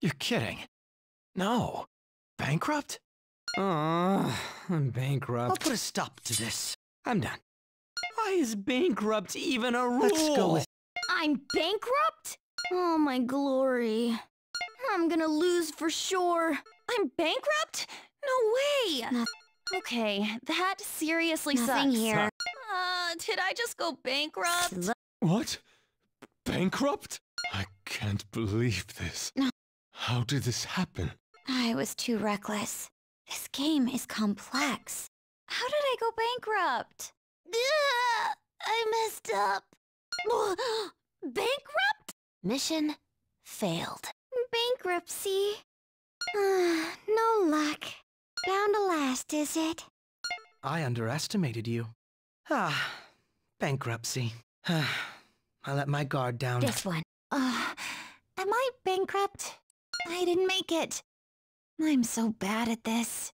You're kidding. No. Bankrupt? Aww, I'm bankrupt. I'll put a stop to this. I'm done. Why is bankrupt even a rule? Let's go with... I'm bankrupt? Oh, my glory. I'm gonna lose for sure. I'm bankrupt? No way! okay, that seriously Nothing sucks. here. Uh, did I just go bankrupt? What? Bankrupt? I can't believe this. How did this happen? I was too reckless. This game is complex. How did I go bankrupt? I messed up. bankrupt? Mission failed. Bankruptcy. no luck. Bound to last, is it? I underestimated you. Ah, bankruptcy. I let my guard down. This one. Uh, am I bankrupt? I didn't make it. I'm so bad at this.